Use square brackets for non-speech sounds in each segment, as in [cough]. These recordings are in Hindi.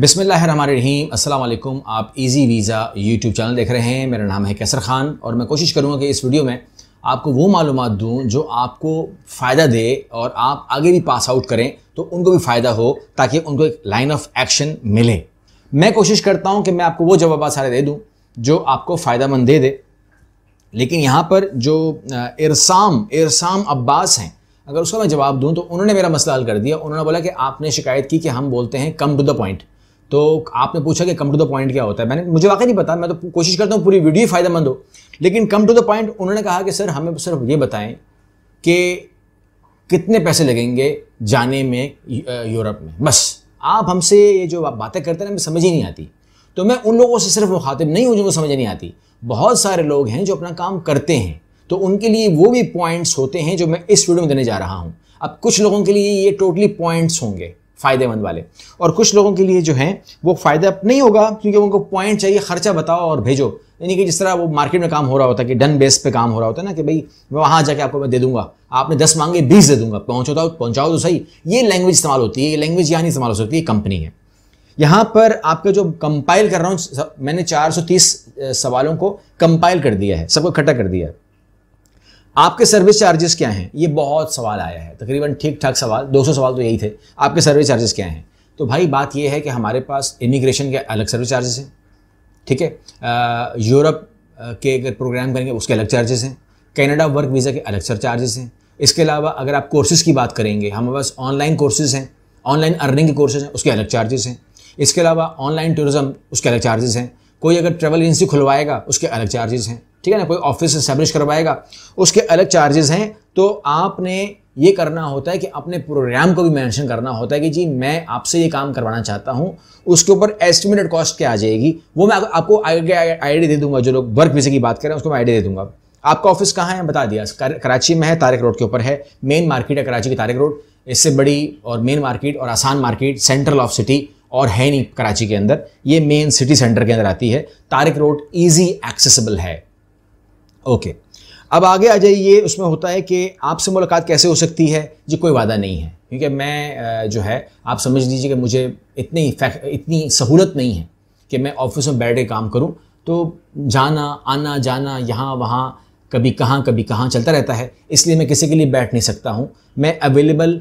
बिसमीम अल्लाम आप इजी वीज़ा यूट्यूब चैनल देख रहे हैं मेरा नाम है कैसर ख़ान और मैं कोशिश करूँगा कि इस वीडियो में आपको वो मालूम दूँ जो आपको फ़ायदा दे और आप आगे भी पास आउट करें तो उनको भी फ़ायदा हो ताकि उनको एक लाइन ऑफ एक्शन मिले मैं कोशिश करता हूँ कि मैं आपको वो जवाब सारे दे दूँ जो आपको फ़ायदा मंद दे दे लेकिन यहाँ पर जो इरसाम इरसाम अब्बास हैं अगर उसका मैं जवाब दूँ तो उन्होंने मेरा मसला हल कर दिया उन्होंने बोला कि आपने शिकायत की कि हम बोलते हैं कम टू द पॉइंट तो आपने पूछा कि कम टू द पॉइंट क्या होता है मैंने मुझे वाकई नहीं पता मैं तो कोशिश करता हूँ पूरी वीडियो ही फ़ायदेमंद हो लेकिन कम टू द पॉइंट उन्होंने कहा कि सर हमें सिर्फ ये बताएं कि कितने पैसे लगेंगे जाने में यूरोप में बस आप हमसे ये जो आप बातें करते हैं हमें समझ ही नहीं आती तो मैं उन लोगों से सिर्फ मुखातिब नहीं हूँ जिनको समझ नहीं आती बहुत सारे लोग हैं जो अपना काम करते हैं तो उनके लिए वो भी पॉइंट्स होते हैं जो मैं इस वीडियो में देने जा रहा हूँ अब कुछ लोगों के लिए ये टोटली पॉइंट्स होंगे फ़ायदेमंद वाले और कुछ लोगों के लिए जो है वो फ़ायदा नहीं होगा क्योंकि उनको पॉइंट चाहिए खर्चा बताओ और भेजो यानी कि जिस तरह वो मार्केट में काम हो रहा होता है कि डन बेस पे काम हो रहा होता है ना कि भाई मैं वहाँ जाके आपको मैं दे दूंगा आपने दस मांगे बीस दे दूंगा पहुँचो तो, पहुँचाओ तो सही ये लैंग्वेज इस्तेमाल होती है ये लैंग्वेज यहाँ नहीं इस्तेमाल हो सकती ये कंपनी है यहाँ पर आपका जो कंपाइल कर रहा हूँ मैंने चार सवालों को कंपाइल कर दिया है सबको इकट्ठा कर दिया है आपके सर्विस चार्जेस क्या हैं ये बहुत सवाल आया है तकरीबन ठीक ठाक सवाल 200 सवाल तो यही थे आपके सर्विस चार्जेस क्या हैं तो भाई बात यह है कि हमारे पास इमिग्रेशन के अलग सर्विस चार्जेस हैं ठीक है यूरोप के अगर प्रोग्राम करेंगे उसके अलग चार्जेस हैं कैनेडा वर्क वीज़ा के अलग सर चार्जेस हैं इसके अलावा अगर आप कोर्सेज़ की बात करेंगे हमारे पास ऑनलाइन कोर्सेज़ हैं ऑनलाइन अर्निंग के कोर्सेज़ हैं उसके अलग चार्जेस हैं इसके अलावा ऑनलाइन टूरिज़म उसके अलग चार्जेस हैं कोई अगर ट्रैवल एजेंसी खुलवाएगा उसके अलग चार्जेस हैं ठीक है ना कोई ऑफिस इस्टेब्लिश करवाएगा उसके अलग चार्जेस हैं तो आपने ये करना होता है कि अपने प्रोग्राम को भी मेंशन करना होता है कि जी मैं आपसे ये काम करवाना चाहता हूँ उसके ऊपर एस्टिमेटेड कॉस्ट क्या आ जाएगी वो मैं आपको आगे आईडी दे दूंगा जो लोग वर्क विजे की बात करें उसको मैं आईडी दे दूंगा आपका ऑफिस कहाँ है बता दिया कराची में है तारक रोड के ऊपर है मेन मार्केट है कराची की तारक रोड इससे बड़ी और मेन मार्केट और आसान मार्केट सेंट्रल ऑफ सिटी और है नहीं कराची के अंदर ये मेन सिटी सेंटर के अंदर आती है तारक रोड ईजी एक्सेसिबल है ओके अब आगे आ जाइए उसमें होता है कि आपसे मुलाकात कैसे हो सकती है जी कोई वादा नहीं है क्योंकि मैं जो है आप समझ लीजिए कि मुझे इतनी इतनी सहूलत नहीं है कि मैं ऑफिस में बैठ के काम करूं तो जाना आना जाना यहाँ वहाँ कभी कहाँ कभी कहाँ चलता रहता है इसलिए मैं किसी के लिए बैठ नहीं सकता हूँ मैं अवेलेबल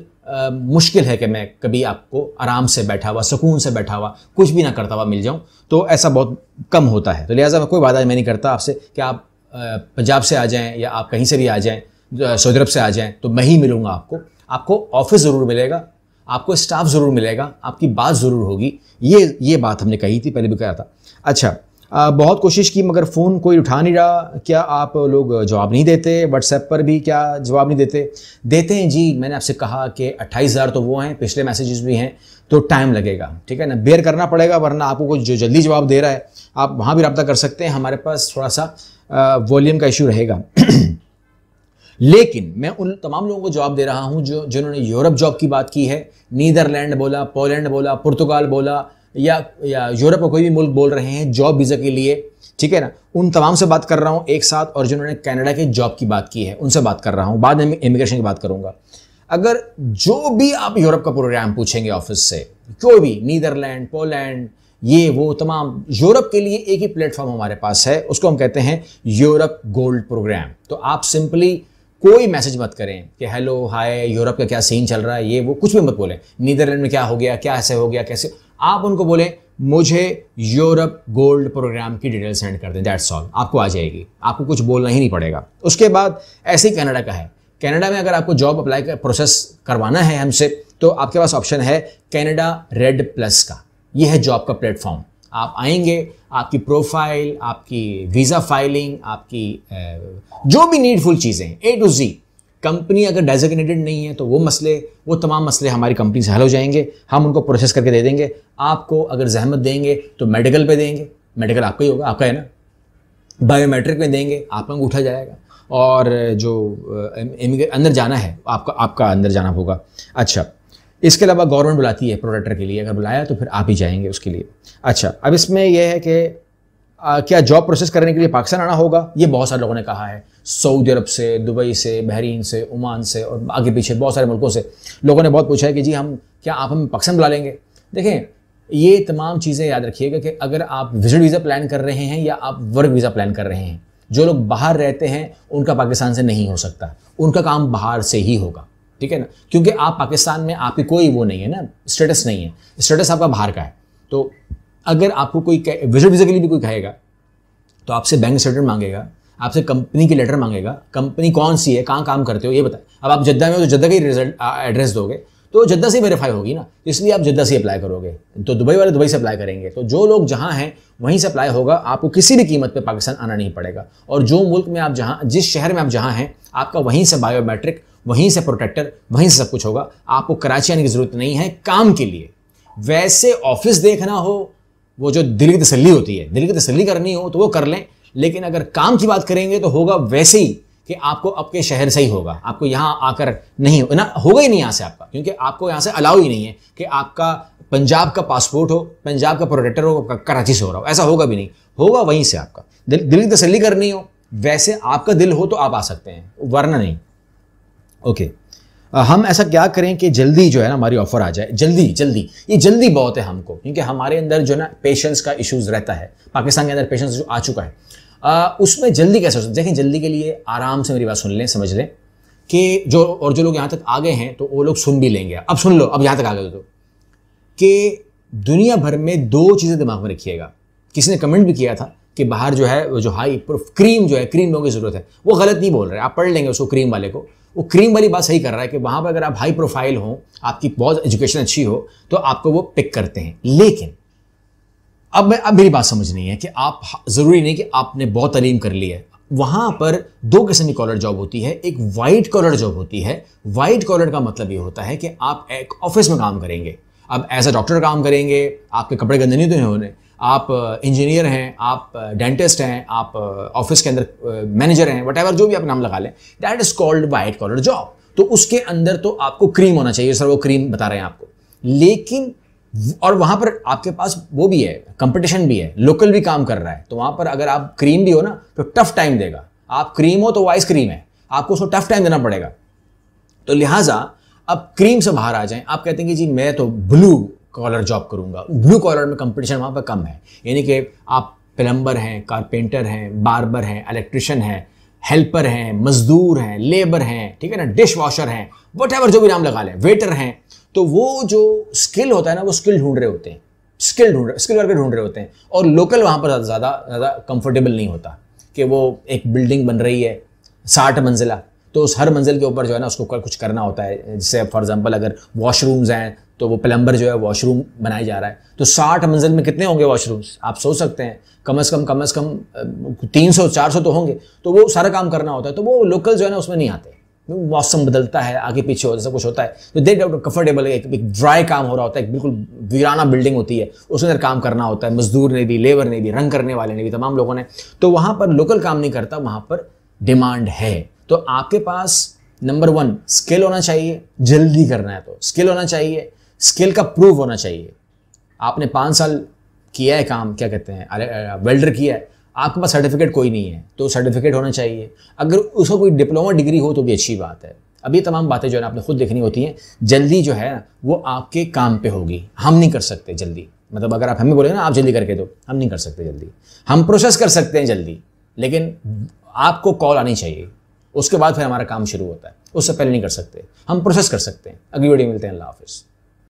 मुश्किल है कि मैं कभी आपको आराम से बैठा हुआ सुकून से बैठा हुआ कुछ भी ना करता हुआ मिल जाऊँ तो ऐसा बहुत कम होता है तो लिहाजा मैं कोई वादा मैं नहीं करता आपसे कि आप पंजाब से आ जाएं या आप कहीं से भी आ जाएं सऊदी अरब से आ जाएं तो मैं ही मिलूंगा आपको आपको ऑफिस ज़रूर मिलेगा आपको स्टाफ ज़रूर मिलेगा आपकी बात ज़रूर होगी ये ये बात हमने कही थी पहले भी कहा था अच्छा बहुत कोशिश की मगर फ़ोन कोई उठा नहीं रहा क्या आप लोग जवाब नहीं देते व्हाट्सएप पर भी क्या जवाब नहीं देते देते हैं जी मैंने आपसे कहा कि अट्ठाईस हज़ार तो वो हैं पिछले मैसेजेस भी हैं तो टाइम लगेगा ठीक है ना बेयर करना पड़ेगा वरना आपको कोई जो जल्दी जवाब दे रहा है आप वहाँ भी रब्ता कर सकते हैं हमारे पास थोड़ा सा वॉल्यूम का इशू रहेगा [clears throat] लेकिन मैं उन तमाम लोगों को जवाब दे रहा हूँ जो जिन्होंने यूरोप जॉब की बात की है नीदरलैंड बोला पोलैंड बोला पुर्तगाल बोला या, या यूरोप का कोई भी मुल्क बोल रहे हैं जॉब वीज़ा के लिए ठीक है ना उन तमाम से बात कर रहा हूँ एक साथ और जिन्होंने कनाडा के जॉब की बात की है उनसे बात कर रहा हूँ बाद में इमिग्रेशन की बात करूँगा अगर जो भी आप यूरोप का प्रोग्राम पूछेंगे ऑफिस से कोई भी नीदरलैंड पोलैंड ये वो तमाम यूरोप के लिए एक ही प्लेटफॉर्म हमारे पास है उसको हम कहते हैं यूरोप गोल्ड प्रोग्राम तो आप सिंपली कोई मैसेज मत करें कि हेलो हाय यूरोप का क्या सीन चल रहा है ये वो कुछ भी मत बोलें नीदरलैंड में क्या हो गया क्या ऐसे हो गया कैसे आप उनको बोलें मुझे यूरोप गोल्ड प्रोग्राम की डिटेल सेंड कर दें दैट्स ऑल आपको आ जाएगी आपको कुछ बोलना ही नहीं पड़ेगा उसके बाद ऐसे ही कनाडा का है कनाडा में अगर आपको जॉब अप्लाई कर प्रोसेस करवाना है हमसे तो आपके पास ऑप्शन है कनाडा रेड प्लस का यह है जॉब का प्लेटफॉर्म आप आएंगे आपकी प्रोफाइल आपकी वीज़ा फाइलिंग आपकी जो भी नीडफुल चीज़ें ए टू जी कंपनी अगर डेजिग्नेटेड नहीं है तो वो मसले वो तमाम मसले हमारी कंपनी से हल हो जाएंगे हम उनको प्रोसेस करके दे देंगे आपको अगर जहमत देंगे तो मेडिकल पे देंगे मेडिकल आपका ही होगा आपका है ना बायोमेट्रिक में देंगे आपका अंगूठा जाएगा और जो अंदर जाना है आपका आपका अंदर जाना होगा अच्छा इसके अलावा गवर्नमेंट बुलाती है प्रोडक्टर के लिए अगर बुलाया तो फिर आप ही जाएंगे उसके लिए अच्छा अब इसमें यह है कि क्या जॉब प्रोसेस करने के लिए पाकिस्तान आना होगा ये बहुत सारे लोगों ने कहा है सऊदी अरब से दुबई से बहरीन से ओमान से और आगे पीछे बहुत सारे मुल्कों से लोगों ने बहुत पूछा है कि जी हम क्या आप हमें पाकिस्तान बुला लेंगे देखें ये तमाम चीज़ें याद रखिएगा कि अगर आप विजिट वीज़ा प्लान कर रहे हैं या आप वर्क वीज़ा प्लान कर रहे हैं जो लोग बाहर रहते हैं उनका पाकिस्तान से नहीं हो सकता उनका काम बाहर से ही होगा ठीक है ना क्योंकि आप पाकिस्तान में आपकी कोई वो नहीं है ना स्टेटस नहीं है स्टेटस आपका बाहर का है तो अगर आपको कोई विजिट वीज़ा के लिए भी कोई कहेगा तो आपसे बैंक स्टेटमेंट मांगेगा आपसे कंपनी की लेटर मांगेगा कंपनी कौन सी है कहाँ काम करते हो ये बताए अब आप जद्दा में हो तो जद्दा का रिजल्ट एड्रेस दोगे तो जद्दा से वेरीफाई होगी ना इसलिए आप जद्दा से अप्लाई करोगे तो दुबई वाले दुबई से अप्लाई करेंगे तो जो लोग जहाँ हैं वहीं से अप्लाई होगा आपको किसी भी कीमत पर पाकिस्तान आना नहीं पड़ेगा और जो मुल्क में आप जहाँ जिस शहर में आप जहाँ हैं आपका वहीं से बायोमेट्रिक वहीं से प्रोटेक्टर वहीं से सब कुछ होगा आपको कराची आने की ज़रूरत नहीं है काम के लिए वैसे ऑफिस देखना हो वो जो दिल की तसली होती है दिल की तसली करनी हो तो वो कर लें लेकिन अगर काम की बात करेंगे तो होगा वैसे ही कि आपको आपके शहर से ही होगा आपको यहाँ आकर नहीं ना होगा ही नहीं यहाँ से आपका क्योंकि आपको यहाँ से अलाउ ही नहीं है कि आपका पंजाब का पासपोर्ट हो पंजाब का प्रोटेक्टर हो कराची से हो रहा हो ऐसा होगा भी नहीं होगा वहीं से आपका दिल दिल की तसली करनी हो वैसे आपका दिल हो तो आप आ सकते हैं वरना नहीं ओके हम ऐसा क्या करें कि जल्दी जो है ना हमारी ऑफर आ जाए जल्दी जल्दी ये जल्दी बहुत है हमको क्योंकि हमारे अंदर जो है ना पेशेंस का इश्यूज़ रहता है पाकिस्तान के अंदर पेशेंस आ चुका है आ, उसमें जल्दी कैसे देखें जल्दी के लिए आराम से मेरी बात सुन लें समझ लें कि जो और जो लोग यहाँ तक आ गए हैं तो वो लोग सुन भी लेंगे अब सुन लो अब यहाँ तक आ गए तो कि दुनिया भर में दो चीज़ें दिमाग में रखिएगा किसी ने कमेंट भी किया था कि बाहर जो है वो जो हाई क्रीम जो है क्रीम लोगों की ज़रूरत है वो गलत नहीं बोल रहे आप पढ़ लेंगे उसको क्रीम वाले को वो क्रीम वाली बात सही कर रहा है कि वहाँ पर अगर आप हाई प्रोफाइल हो आपकी बहुत एजुकेशन अच्छी हो तो आपको वो पिक करते हैं लेकिन अब अब मेरी बात समझ नहीं है कि आप ज़रूरी नहीं कि आपने बहुत तलीम कर ली है वहाँ पर दो किस्म की कॉलर जॉब होती है एक वाइट कॉलर जॉब होती है वाइट कॉलर का मतलब ये होता है कि आप एक ऑफिस में काम करेंगे आप एज अ डॉक्टर काम करेंगे आपके कपड़े गंदे नहीं धोए तो होने आप इंजीनियर हैं आप डेंटिस्ट हैं आप ऑफिस के अंदर मैनेजर हैं वट जो भी आप नाम लगा लें that is called white collar job तो उसके अंदर तो आपको क्रीम होना चाहिए सर वो क्रीम बता रहे हैं आपको लेकिन और वहां पर आपके पास वो भी है कंपटीशन भी है लोकल भी काम कर रहा है तो वहां पर अगर आप क्रीम भी हो ना तो टफ टाइम देगा आप क्रीम हो तो वो आइसक्रीम है आपको उसको टफ टाइम देना पड़ेगा तो लिहाजा अब क्रीम से बाहर आ जाए आप कहते हैं कि जी मैं तो ब्लू कॉलर जॉब करूंगा ब्लू कॉलर में कंपटीशन वहां पर कम है यानी कि आप प्लम्बर हैं कारपेंटर हैं बार्बर हैं इलेक्ट्रिशियन हैं हेल्पर हैं मजदूर हैं लेबर हैं ठीक है ना डिश वॉशर हैं वट जो भी नाम लगा लें वेटर हैं तो वो जो स्किल होता है ना वो स्किल ढूंढ रहे होते हैं स्किल ढूंढ रहे स्किल वर्कर ढूंढ रहे होते हैं और लोकल वहाँ पर ज़्यादा ज़्यादा कंफर्टेबल नहीं होता कि वो एक बिल्डिंग बन रही है साठ मंजिला तो उस हर मंजिल के ऊपर जो है ना उसको कुछ करना होता है जैसे फॉर एग्जांपल अगर वॉशरूम्स हैं तो वो प्लम्बर जो है वॉशरूम बनाया जा रहा है तो साठ मंजिल में कितने होंगे वॉशरूम्स आप सोच सकते हैं कम अज़ कम कम अज़ कम तीन सौ चार सौ तो होंगे तो वो सारा काम करना होता है तो वो लोकल जो है ना उसमें नहीं आते मौसम बदलता है आगे पीछे हो जैसा कुछ होता है तो देख डाउट कंफर्टेबल एक, एक ड्राई काम हो रहा होता है बिल्कुल वीराना बिल्डिंग होती है उसके अंदर काम करना होता है मजदूर ने भी लेबर ने भी रंग करने वाले ने भी तमाम लोगों ने तो वहां पर लोकल काम नहीं करता वहां पर डिमांड है तो आपके पास नंबर वन स्किल होना चाहिए जल्दी करना है तो स्किल होना चाहिए स्किल का प्रूव होना चाहिए आपने पाँच साल किया है काम क्या कहते हैं वेल्डर किया है आपके पास सर्टिफिकेट कोई नहीं है तो सर्टिफिकेट होना चाहिए अगर उसको कोई डिप्लोमा डिग्री हो तो भी अच्छी बात है अब ये तमाम बातें जो है ना आपने खुद देखनी होती हैं जल्दी जो है वो आपके काम पे होगी हम नहीं कर सकते जल्दी मतलब अगर आप हमें बोले ना आप जल्दी करके दो हम नहीं कर सकते जल्दी हम प्रोसेस कर सकते हैं जल्दी लेकिन आपको कॉल आनी चाहिए उसके बाद फिर हमारा काम शुरू होता है उससे पहले नहीं कर सकते हम प्रोसेस कर सकते हैं अगली वीडियो मिलते हैं अल्लाह हाफिज़